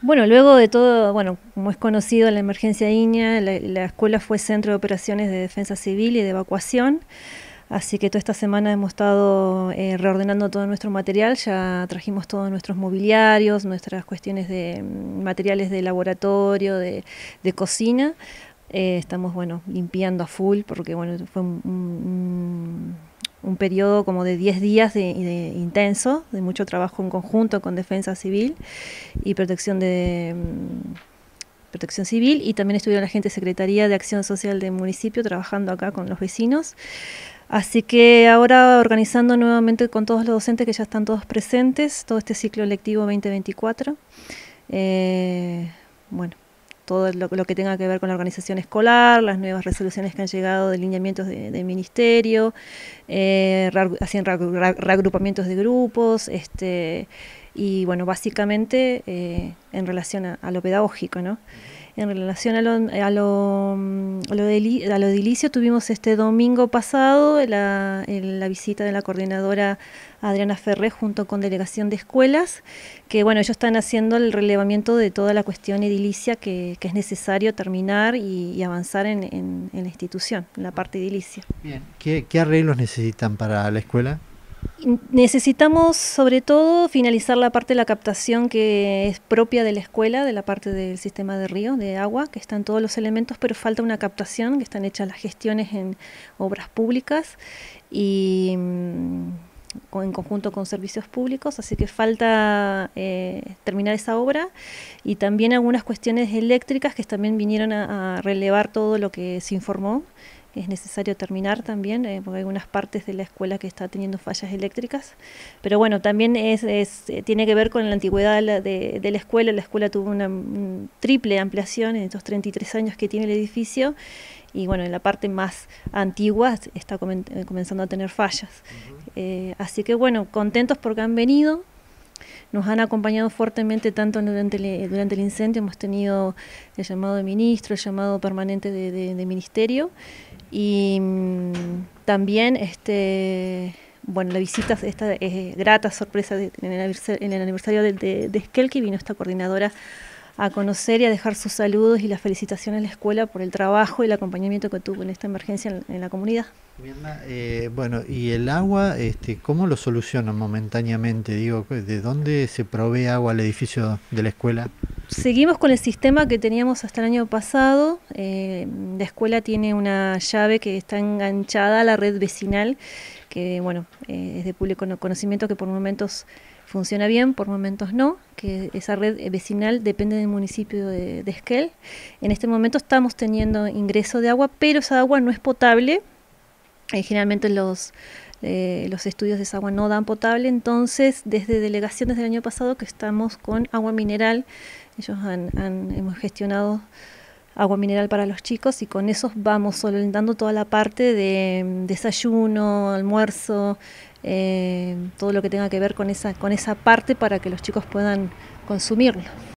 Bueno, luego de todo, bueno, como es conocido, la emergencia INEA, la, escuela fue centro de operaciones de defensa civil y de evacuación. Así que toda esta semana hemos estado eh, reordenando todo nuestro material, ya trajimos todos nuestros mobiliarios, nuestras cuestiones de mm, materiales de laboratorio, de, cocina. Eh, estamos, bueno, limpiando a full porque, bueno, fue un un periodo como de 10 días de, intenso, de mucho trabajo en conjunto con Defensa Civil y Protección de mm, Protección Civil y también estuvieron la gente de Secretaría de Acción Social del municipio trabajando acá con los vecinos. Así que ahora organizando nuevamente con todos los docentes que ya están todos presentes, todo este ciclo lectivo 2024. Eh, bueno, todo lo, que tenga que ver con la organización escolar, las nuevas resoluciones que han llegado de lineamientos del de ministerio, eh, hacían reagrupamientos de grupos, este, y bueno, básicamente eh, en relación a, lo pedagógico, ¿no? En relación a lo, a lo, edilicio, tuvimos este domingo pasado la, visita de la coordinadora Adriana Ferré junto con Delegación de Escuelas, que bueno, ellos están haciendo el relevamiento de toda la cuestión edilicia que, es necesario terminar y, avanzar en, en, la institución, en la parte edilicia. Bien, qué arreglos necesitan para la escuela? Necesitamos sobre todo finalizar la parte de la captación que es propia de la escuela, de la parte del sistema de río, de agua, que están todos los elementos, pero falta una captación, que están hechas las gestiones en obras públicas y mm, en conjunto con servicios públicos, así que falta eh, terminar esa obra y también algunas cuestiones eléctricas que también vinieron a relevar todo lo que se informó es necesario terminar también, eh, porque hay algunas partes de la escuela que está teniendo fallas eléctricas. Pero bueno, también eh, tiene que ver con la antigüedad de la, escuela. La escuela tuvo una triple ampliación en estos 33 años que tiene el edificio y bueno, en la parte más antigua está eh, comenzando a tener fallas. así que bueno, contentos porque han venido, nos han acompañado fuertemente tanto durante el, eh, durante el incendio, hemos tenido el llamado de ministro, el llamado permanente de, ministerio y mm, también este bueno, la visita, esta es eh, grata sorpresa en, el, aniversario de, de, vino esta coordinadora a conocer y a dejar sus saludos y las felicitaciones a la escuela por el trabajo y el acompañamiento que tuvo en esta emergencia en, la comunidad. Eh, bueno, y el agua, este, ¿cómo lo solucionan momentáneamente? Digo, ¿de dónde se provee agua al edificio de la escuela? Seguimos con el sistema que teníamos hasta el año pasado. Eh, la escuela tiene una llave que está enganchada a la red vecinal, que bueno, eh, es de público conocimiento que por momentos funciona bien, por momentos no, que esa red vecinal depende del municipio de, de, Esquel. En este momento estamos teniendo ingreso de agua, pero esa agua no es potable. Eh, generalmente los, eh, los estudios de esa agua no dan potable, entonces desde delegaciones del año pasado que estamos con agua mineral, ellos han, hemos gestionado agua mineral para los chicos y con eso vamos solventando toda la parte de mm, desayuno, almuerzo, eh, todo lo que tenga que ver con esa, con esa parte para que los chicos puedan consumirlo.